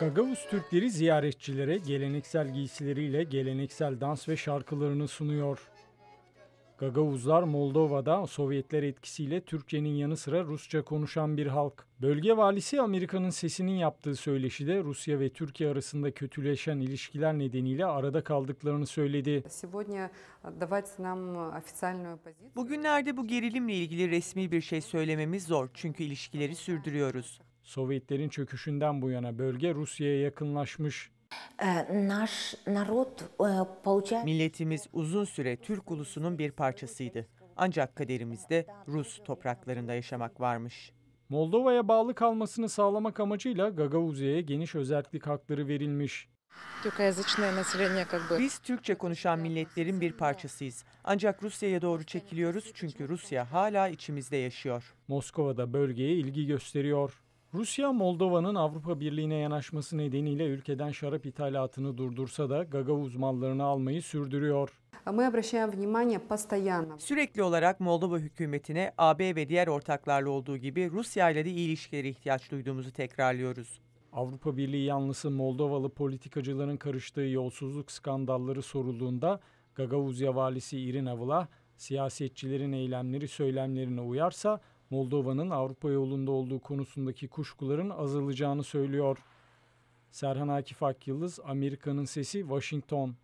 Gagavuz Türkleri ziyaretçilere geleneksel giysileriyle geleneksel dans ve şarkılarını sunuyor. Gagavuzlar Moldova'da Sovyetler etkisiyle Türkçenin yanı sıra Rusça konuşan bir halk. Bölge valisi Amerika'nın sesinin yaptığı söyleşide Rusya ve Türkiye arasında kötüleşen ilişkiler nedeniyle arada kaldıklarını söyledi. Bugünlerde bu gerilimle ilgili resmi bir şey söylememiz zor çünkü ilişkileri sürdürüyoruz. Sovyetlerin çöküşünden bu yana bölge Rusya'ya yakınlaşmış. Ee, e, Milletimiz uzun süre Türk ulusunun bir parçasıydı. Ancak kaderimizde Rus topraklarında yaşamak varmış. Moldova'ya bağlı kalmasını sağlamak amacıyla Gagavuzya'ya geniş özellik hakları verilmiş. Biz Türkçe konuşan milletlerin bir parçasıyız. Ancak Rusya'ya doğru çekiliyoruz çünkü Rusya hala içimizde yaşıyor. Moskova'da bölgeye ilgi gösteriyor. Rusya, Moldova'nın Avrupa Birliği'ne yanaşması nedeniyle ülkeden şarap ithalatını durdursa da Gaga uzmanlarını almayı sürdürüyor. Sürekli olarak Moldova hükümetine AB ve diğer ortaklarla olduğu gibi Rusya ile de iyi ilişkilere ihtiyaç duyduğumuzu tekrarlıyoruz. Avrupa Birliği yanlısı Moldovalı politikacıların karıştığı yolsuzluk skandalları sorulduğunda Gagavuzya valisi Irina Vlah siyasetçilerin eylemleri söylemlerine uyarsa Moldova'nın Avrupa yolunda olduğu konusundaki kuşkuların azalacağını söylüyor. Serhan Akif Ak Amerika'nın Sesi, Washington.